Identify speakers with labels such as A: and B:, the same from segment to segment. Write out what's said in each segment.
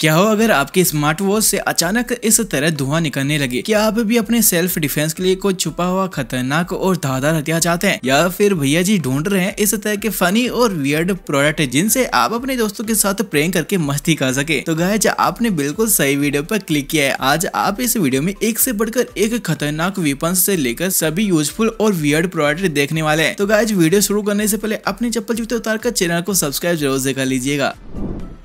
A: क्या हो अगर आपके स्मार्ट वॉच से अचानक इस तरह धुआं निकलने लगे क्या आप भी अपने सेल्फ डिफेंस के लिए कोई छुपा हुआ खतरनाक और धारदार हथियार चाहते हैं या फिर भैया जी ढूंढ रहे हैं इस तरह के फनी और वियर्ड प्रोडक्ट जिनसे आप अपने दोस्तों के साथ प्रेम करके मस्ती कर सके तो गाय आपने बिल्कुल सही वीडियो पर क्लिक किया है आज आप इस वीडियो में एक से बढ़कर एक खतरनाक वेपन से लेकर सभी यूजफुल और वियर्ड प्रोडक्ट देखने वाले हैं तो गाय वीडियो शुरू करने से पहले अपने चप्पल जूते उतार कर चैनल को सब्सक्राइब जरूर से कर लीजिएगा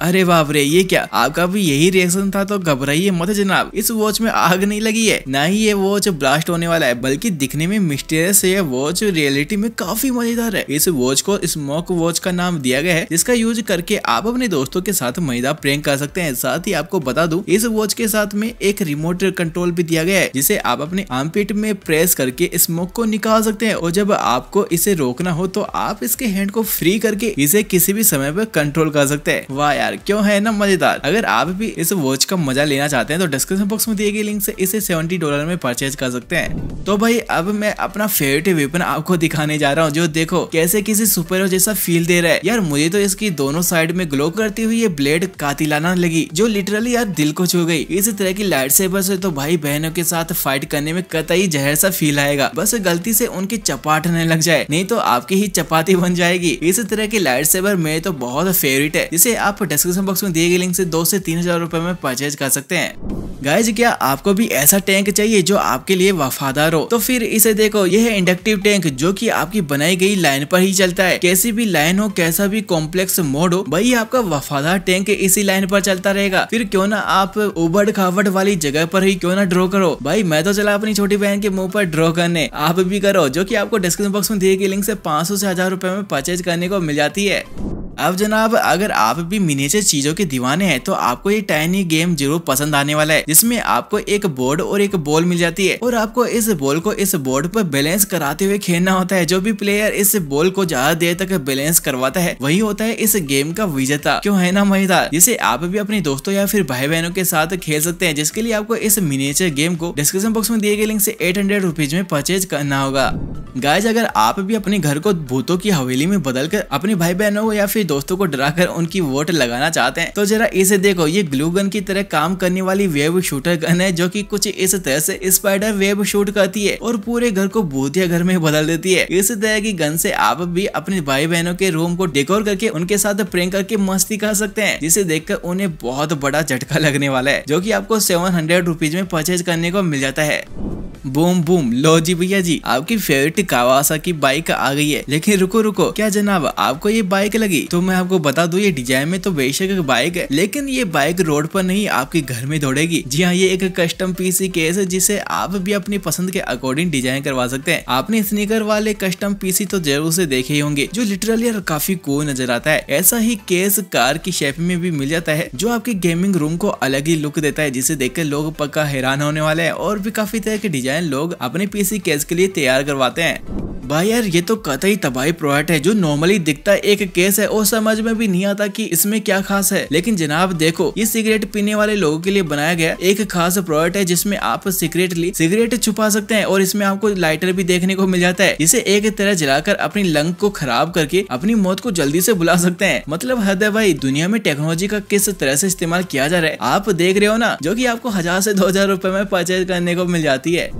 A: अरे बाप रे ये क्या आपका भी यही रिएक्शन था तो घबराइए मत जनाब इस वॉच में आग नहीं लगी है न ही ये वॉच ब्लास्ट होने वाला है बल्कि दिखने में मिस्टेरियस है ये वॉच रियलिटी में काफी मजेदार है इस वॉच को स्मोक वॉच का नाम दिया गया है जिसका यूज करके आप अपने दोस्तों के साथ मजेदार प्रैंक कर सकते हैं साथ ही आपको बता दूं इस वॉच के साथ में एक रिमोट कंट्रोल भी दिया गया है जिसे आप अपने आर्मपिट में प्रेस करके स्मोक को निकाल सकते हैं और जब आपको इसे रोकना हो तो आप इसके हैंड को फ्री करके इसे किसी भी समय पर कंट्रोल कर सकते हैं वाह यार क्यों है ना मजेदार अगर आप भी इस वॉच का मजा लेना चाहते हैं तो डिस्क्रिप्शन बॉक्स में दिए गए लिंक से इसे सेवेंटी डॉलर में परचेज कर सकते हैं तो भाई अब मैं अपना फेवरेट वेपन आपको दिखाने जा रहा हूँ जो देखो कैसे किसी सुपर जैसा फील दे रहा है यार मुझे तो इसकी दोनों साइड में ग्लो करती हुई ये ब्लेड कातिलाना लगी जो लिटरली यार दिल को छू गई इसी तरह की लाइट सेबर से तो भाई बहनों के साथ फाइट करने में कतई जहर सा फील आएगा बस गलती से उनकी चपाट न लग जाए नहीं तो आपकी ही चपाती बन जाएगी इसी तरह की लाइट सेबर मेरे तो बहुत फेवरेट है जिसे आप डिस्क्रिप्शन बॉक्स में दिए गए लिंक से दो से तीन हजार रुपए में परचेज कर सकते हैं गाइज क्या आपको भी ऐसा टैंक चाहिए जो आपके लिए वफादार हो तो फिर इसे देखो यह है इंडक्टिव टैंक जो कि आपकी बनाई गई लाइन पर ही चलता है कैसी भी लाइन हो कैसा भी कॉम्प्लेक्स मोड हो भाई आपका वफादार टैंक इसी लाइन पर चलता रहेगा फिर क्यों ना आप उबड़ खावट वाली जगह पर ही क्यों ना ड्रॉ करो भाई मैं तो चला अपनी छोटी बहन के मुंह पर ड्रॉ करने आप भी करो जो की आपको डिस्क्रिप्शन बॉक्स में दिए गए लिंक से पाँच सौ से हजार रूपए में परचेज करने को मिल जाती है अब जनाब अगर आप भी मिनीचर चीजों के दीवाने हैं तो आपको ये टाइनी गेम जरूर पसंद आने वाला है जिसमें आपको एक बोर्ड और एक बॉल मिल जाती है और आपको इस बॉल को इस बोर्ड पर बैलेंस कराते हुए खेलना होता है जो भी प्लेयर इस बॉल को ज्यादा देर तक बैलेंस करवाता है वही होता है इस गेम का विजेता क्यों है ना मजेदार जिसे आप भी अपने दोस्तों या फिर भाई बहनों के साथ खेल सकते हैं जिसके लिए आपको इस मिनीचर गेम को डिस्क्रिप्शन बॉक्स में दिए गए लिंक से एट हंड्रेड रुपीज में परचेज करना होगा गायज अगर आप भी अपने घर को भूतों की हवेली में बदलकर अपने भाई बहनों को या फिर भी दोस्तों को डरा कर उनकी वोट लगाना चाहते हैं तो जरा इसे देखो ये ग्लू गन की तरह काम करने वाली वेब शूटर गन है जो की कुछ इस तरह से स्पाइडर वेब शूट करती है और पूरे घर को भूतिया घर में बदल देती है इस तरह की गन से आप भी अपने भाई बहनों के रूम को डेकोर करके उनके साथ प्रेम करके मस्ती कर सकते हैं जिसे देख उन्हें बहुत बड़ा झटका लगने वाला है जो की आपको सेवन हंड्रेड रुपीज में परचेज करने को मिल जाता है बूम बूम लो जी भैया जी आपकी फेवरेट कावासा की बाइक आ गई है लेकिन रुको रुको क्या जनाब आपको ये बाइक लगी तो मैं आपको बता दू ये डिजाइन में तो बेशक बाइक है लेकिन ये बाइक रोड पर नहीं आपके घर में दौड़ेगी जी हाँ ये एक कस्टम पीसी केस है जिसे आप भी अपनी पसंद के अकॉर्डिंग डिजाइन करवा सकते हैं आपने स्नीकर वाले कस्टम पीसी तो जरूर से देखे ही होंगे जो लिटरली और काफी को नजर आता है ऐसा ही केस कार की शेप में भी मिल जाता है जो आपके गेमिंग रूम को अलग ही लुक देता है जिसे कर लोग पक्का हैरान होने वाले हैं और भी काफी तरह के डिजाइन डिजाइन लोग अपने पीसी केस के लिए तैयार करवाते हैं भाई यार ये तो कतई तबाही प्रोडक्ट है जो नॉर्मली दिखता एक केस है और समझ में भी नहीं आता की इसमें क्या खास है लेकिन जनाब देखो ये सिगरेट पीने वाले लोगों के लिए बनाया गया एक खास प्रोडक्ट है जिसमें आप सिगरेटली सिगरेट छुपा सकते हैं और इसमें आपको लाइटर भी देखने को मिल जाता है इसे एक तरह जलाकर अपनी लंग को खराब करके अपनी मौत को जल्दी से बुला सकते हैं मतलब हद है भाई दुनिया में टेक्नोलॉजी का किस तरह से इस्तेमाल किया जा रहा है आप देख रहे हो ना जो की आपको हजार से दो हजार रूपए में परचेज करने को मिल जाती है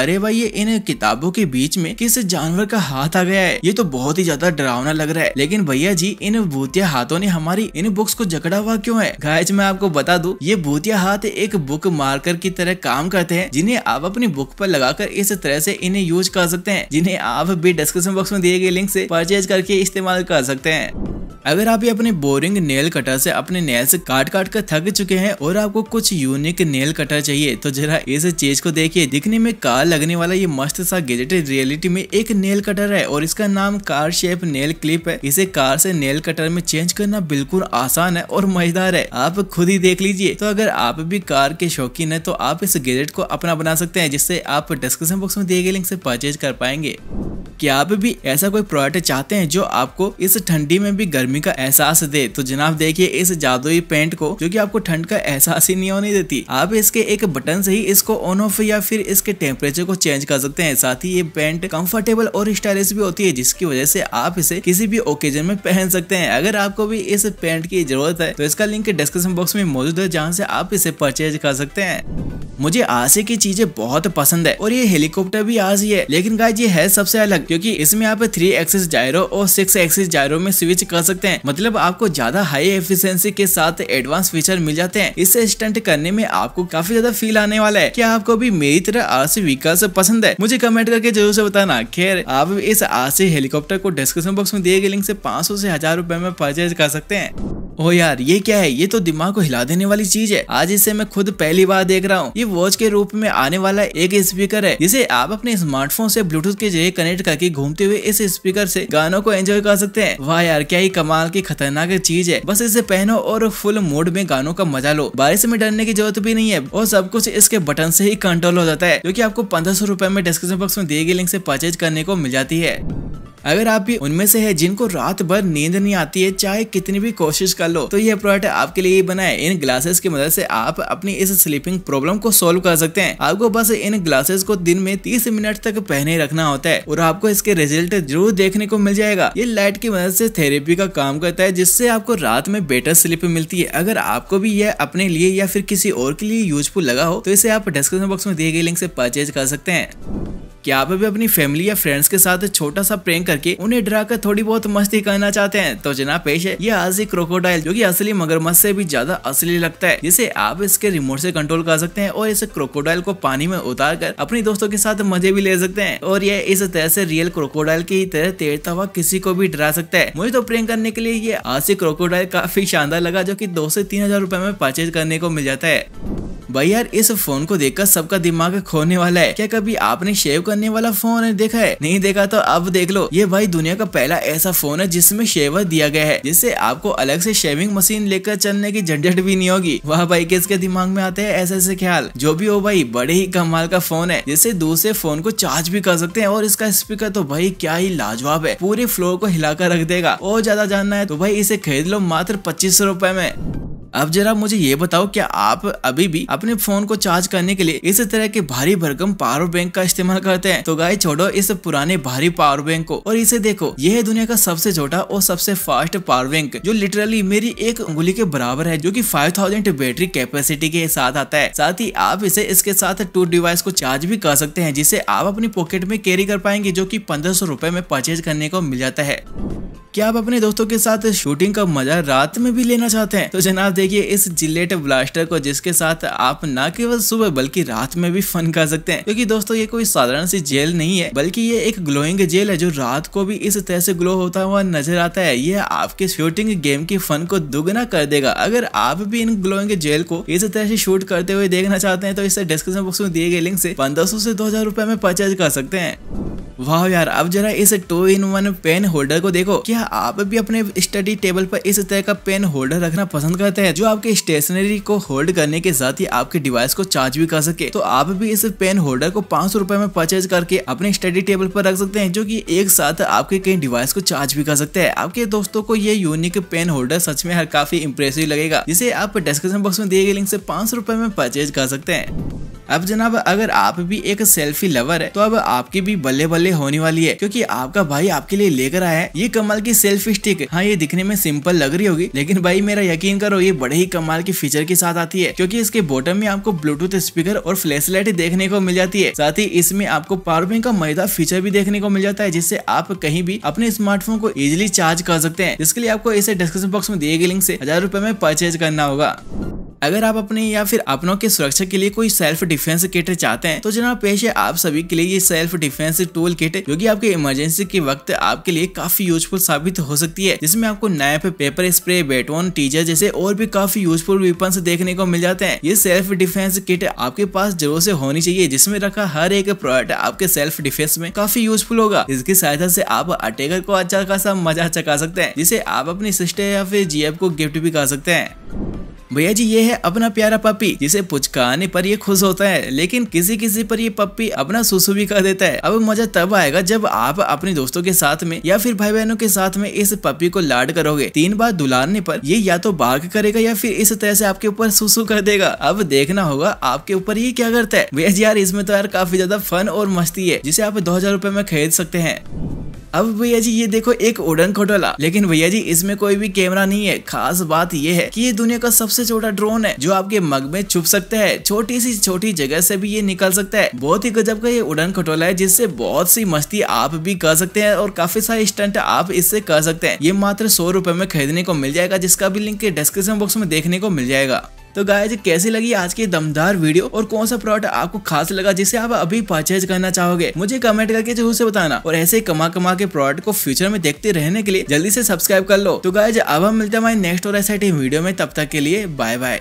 A: अरे भाई ये इन किताबों के बीच में किस जानवर का हाथ आ गया है ये तो बहुत ही ज्यादा डरावना लग रहा है लेकिन भैया जी इन भूतिया हाथों ने हमारी इन बुक्स को जकड़ा हुआ क्यों है गायज मैं आपको बता दूं ये भूतिया हाथ एक बुक मार्कर की तरह काम करते हैं जिन्हें आप अपनी बुक पर लगाकर इस तरह से इन्हें यूज कर सकते हैं जिन्हें आप भी डिस्क्रिप्शन बॉक्स में दिए गए लिंक से परचेज करके इस्तेमाल कर सकते हैं अगर आप ये अपने बोरिंग नेल कटर से अपने नेल्स काट काट कर थक चुके हैं और आपको कुछ यूनिक नेल कटर चाहिए तो जरा इस चीज को देखिए दिखने में कार बाल लगने वाला ये मस्त सा गैजेटेड रियलिटी में एक नेल कटर है और इसका नाम कार शेप नेल क्लिप है इसे कार से नेल कटर में चेंज करना बिल्कुल आसान है और मजेदार है आप खुद ही देख लीजिए तो अगर आप भी कार के शौकीन है तो आप इस गैजेट को अपना बना सकते हैं जिससे आप डिस्क्रिप्शन बॉक्स में दिए गए लिंक से परचेज कर पाएंगे कि आप भी ऐसा कोई प्रोडक्ट चाहते हैं जो आपको इस ठंडी में भी गर्मी का एहसास दे तो जनाब देखिए इस जादुई पेंट को जो कि आपको ठंड का एहसास ही नहीं होने देती आप इसके एक बटन से ही इसको ऑन ऑफ या फिर इसके टेम्परेचर को चेंज कर सकते हैं साथ ही ये पेंट कम्फर्टेबल और स्टाइलिश भी होती है जिसकी वजह से आप इसे किसी भी ओकेजन में पहन सकते हैं अगर आपको भी इस पेंट की जरूरत है तो इसका लिंक डिस्क्रिप्शन बॉक्स में मौजूद है जहाँ से आप इसे परचेज कर सकते हैं मुझे आज की चीजें बहुत पसंद है और ये हेलीकॉप्टर भी आज ही है लेकिन गाय ये है सबसे अलग क्योंकि इसमें आप थ्री एक्सिस जायरो और सिक्स एक्सिस जायरो में स्विच कर सकते हैं मतलब आपको ज्यादा हाई एफिशिएंसी के साथ एडवांस फीचर मिल जाते हैं इससे स्टंट करने में आपको काफी ज्यादा फील आने वाला है क्या आपको भी मेरी तरह आरसी व्हीकल्स पसंद है मुझे कमेंट करके जरूर से बताना खैर आप इस आरसी हेलीकॉप्टर को डिस्क्रिप्शन बॉक्स में दिए गए लिंक से सौ से हजार रूपए में परचेज कर सकते हैं ओ यार ये क्या है ये तो दिमाग को हिला देने वाली चीज है आज इसे मैं खुद पहली बार देख रहा हूँ ये वॉच के रूप में आने वाला एक स्पीकर है जिसे आप अपने स्मार्टफोन से ब्लूटूथ के जरिए कनेक्ट करके घूमते हुए इस स्पीकर से गानों को एंजॉय कर सकते हैं वाह यार क्या ये कमाल की खतरनाक चीज है बस इसे पहनो और फुल मोड में गानों का मजा लो बारिश में डरने की जरूरत भी नहीं है और सब कुछ इसके बटन से ही कंट्रोल हो जाता है जो की आपको पंद्रह सौ में डिस्क्रिप्शन बॉक्स में दिए गए लिंक से परचेज करने को मिल जाती है अगर आप भी उनमें से है जिनको रात भर नींद नहीं आती है चाहे कितनी भी कोशिश कर लो तो ये प्रोडक्ट आपके लिए ही बना है इन ग्लासेस की मदद से आप अपनी इस स्लीपिंग प्रॉब्लम को सोल्व कर सकते हैं आपको बस इन ग्लासेस को दिन में तीस मिनट तक पहने रखना होता है और आपको इसके रिजल्ट जरूर देखने को मिल जाएगा ये लाइट की मदद से थेरेपी का काम करता है जिससे आपको रात में बेटर स्लीप मिलती है अगर आपको भी यह अपने लिए या फिर किसी और के लिए यूजफुल लगा हो तो इसे आप डिस्क्रिप्शन बॉक्स में दिए गए लिंक से परचेज कर सकते हैं कि आप अभी अपनी फैमिली या फ्रेंड्स के साथ छोटा सा प्रेम करके उन्हें डरा कर थोड़ी बहुत मस्ती करना चाहते हैं तो जना पेश है यह आजी क्रोकोडाइल जो की असली मगरमच्छ से भी ज्यादा असली लगता है जिसे आप इसके रिमोट से कंट्रोल कर सकते हैं और इस क्रोकोडाइल को पानी में उतार कर अपने दोस्तों के साथ मजे भी ले सकते हैं और यह इस तरह से रियल क्रोकोडाइल की तरह तैरता हुआ किसी को भी डरा सकता है मुझे तो प्रेम करने के लिए ये आज क्रोकोडाइल काफी शानदार लगा जो की दो से तीन हजार रूपए में परचेज करने को मिल जाता है भाई यार इस फोन को देखकर सबका दिमाग खोने वाला है क्या कभी आपने शेव करने वाला फोन देखा है नहीं देखा तो अब देख लो ये भाई दुनिया का पहला ऐसा फोन है जिसमें शेवर दिया गया है जिससे आपको अलग से शेविंग मशीन लेकर चलने की झंझट भी नहीं होगी वह भाई किसके दिमाग में आते हैं ऐसे ऐसे ख्याल जो भी हो भाई बड़े ही कमाल का फोन है जिससे दूसरे फोन को चार्ज भी कर सकते हैं और इसका स्पीकर तो भाई क्या ही लाजवाब है पूरे फ्लोर को हिलाकर रख देगा और ज्यादा जानना है तो भाई इसे खरीद लो मात्र पच्चीस रूपए में अब जरा मुझे ये बताओ क्या आप अभी भी अपने फोन को चार्ज करने के लिए इस तरह के भारी भरकम पावर बैंक का इस्तेमाल करते हैं तो गाय छोड़ो इस पुराने भारी पावर बैंक को और इसे देखो यह है दुनिया का सबसे छोटा और सबसे फास्ट पावर बैंक जो लिटरली मेरी एक उंगली के बराबर है जो की फाइव थाउजेंड बैटरी कैपेसिटी के साथ आता है साथ ही आप इसे इसके साथ टू डिवाइस को चार्ज भी कर सकते हैं जिसे आप अपनी पॉकेट में कैरी कर पाएंगे जो की पंद्रह सौ में परचेज करने को मिल जाता है क्या आप अपने दोस्तों के साथ शूटिंग का मजा रात में भी लेना चाहते हैं तो जनाब देखिए इस जिलेट ब्लास्टर को जिसके साथ आप न केवल सुबह बल्कि रात में भी फन कर सकते हैं क्योंकि दोस्तों ये कोई साधारण सी जेल नहीं है बल्कि ये एक ग्लोइंग जेल है जो रात को भी इस तरह से ग्लो होता हुआ नजर आता है ये आपके शूटिंग गेम की फन को दुगना कर देगा अगर आप भी इन ग्लोइंग जेल को इस तरह से शूट करते हुए देखना चाहते हैं तो इसे डिस्क्रिप्शन बॉक्स में दिए गए लिंक से पंद्रह से दो में परचेज कर सकते हैं वाह यार अब जरा इस two in one pen holder को देखो क्या है आप भी अपने स्टडी टेबल पर इस तरह का पेन होल्डर रखना पसंद करते हैं जो आपके स्टेशनरी को होल्ड करने के साथ ही आपके डिवाइस को चार्ज भी कर सके तो आप भी इस पेन होल्डर को पाँच सौ में परचेज करके अपने स्टडी टेबल पर रख सकते हैं जो की एक साथ आपके कई डिवाइस को चार्ज भी कर सकते हैं आपके दोस्तों को ये यूनिक पेन होल्डर सच में काफी इंप्रेसिव लगेगा जिसे आप डिस्क्रिप्शन बॉक्स में दिए गए लिंक से पाँच सौ में परचेज कर सकते हैं अब जनाब अगर आप भी एक सेल्फी लवर है तो अब आपकी भी बल्ले बल्ले होने वाली है क्योंकि आपका भाई आपके लिए लेकर आया है ये कमाल की सेल्फी स्टिक हाँ ये दिखने में सिंपल लग रही होगी लेकिन भाई मेरा यकीन करो ये बड़े ही कमाल की फीचर के साथ आती है क्योंकि इसके बॉटम में आपको ब्लूटूथ स्पीकर और फ्लैश लाइट देखने को मिल जाती है साथ ही इसमें आपको पावर बैंक का मैदा फीचर भी देखने को मिल जाता है जिससे आप कहीं भी अपने स्मार्टफोन को इजिली चार्ज कर सकते हैं जिसके लिए आपको इसे डिस्क्रिप्शन बॉक्स में दिए गए लिंक से हजार रूपए में परचेज करना होगा अगर आप अपने या फिर अपनों के सुरक्षा के लिए कोई सेल्फ डिफेंस किट चाहते हैं तो जनाब पेश है आप सभी के लिए ये सेल्फ डिफेंस टूल किट जो की आपके इमरजेंसी के वक्त आपके लिए काफी यूजफुल साबित हो सकती है जिसमें आपको नैप पेपर स्प्रे बेटोन टीजर जैसे और भी काफी यूजफुल वेपन देखने को मिल जाते हैं ये सेल्फ डिफेंस किट आपके पास जरूर से होनी चाहिए जिसमें रखा हर एक प्रोडक्ट आपके सेल्फ डिफेंस में काफी यूजफुल होगा इसकी सहायता से आप अटैकर को अच्छा खासा मजा चका सकते हैं जिसे आप अपनी सिस्टर या फिर जीएफ को गिफ्ट भी कर सकते हैं भैया जी ये है अपना प्यारा पप्पी जिसे पुचकाने पर ये खुश होता है लेकिन किसी किसी पर ये पप्पी अपना सुसु भी कर देता है अब मजा तब आएगा जब आप अपने दोस्तों के साथ में या फिर भाई बहनों के साथ में इस पप्पी को लाड करोगे तीन बार दुलारने पर ये या तो बाघ करेगा या फिर इस तरह से आपके ऊपर सुसु कर देगा अब देखना होगा आपके ऊपर ये क्या करता है भैया जी यार इसमें तो यार काफी ज्यादा फन और मस्ती है जिसे आप दो हजार में खरीद सकते हैं अब भैया जी ये देखो एक उड़न खटोला लेकिन भैया जी इसमें कोई भी कैमरा नहीं है खास बात ये है कि ये दुनिया का सबसे छोटा ड्रोन है जो आपके मग में छुप सकता है छोटी सी छोटी जगह से भी ये निकल सकता है बहुत ही गजब का ये उड़न खटोला है जिससे बहुत सी मस्ती आप भी कर सकते हैं और काफी सारे स्टंट आप इससे कर सकते हैं ये मात्र सौ में खरीदने को मिल जाएगा जिसका भी लिंक डिस्क्रिप्शन बॉक्स में देखने को मिल जाएगा तो गाइज कैसी लगी आज की दमदार वीडियो और कौन सा प्रोडक्ट आपको खास लगा जिसे आप अभी परचेज करना चाहोगे मुझे कमेंट करके जरूर से बताना और ऐसे कमा कमा के प्रोडक्ट को फ्यूचर में देखते रहने के लिए जल्दी से सब्सक्राइब कर लो तो गाइज अब हम मिलते हैं हमारे नेक्स्ट और ऐसे वीडियो में तब तक के लिए बाय बाय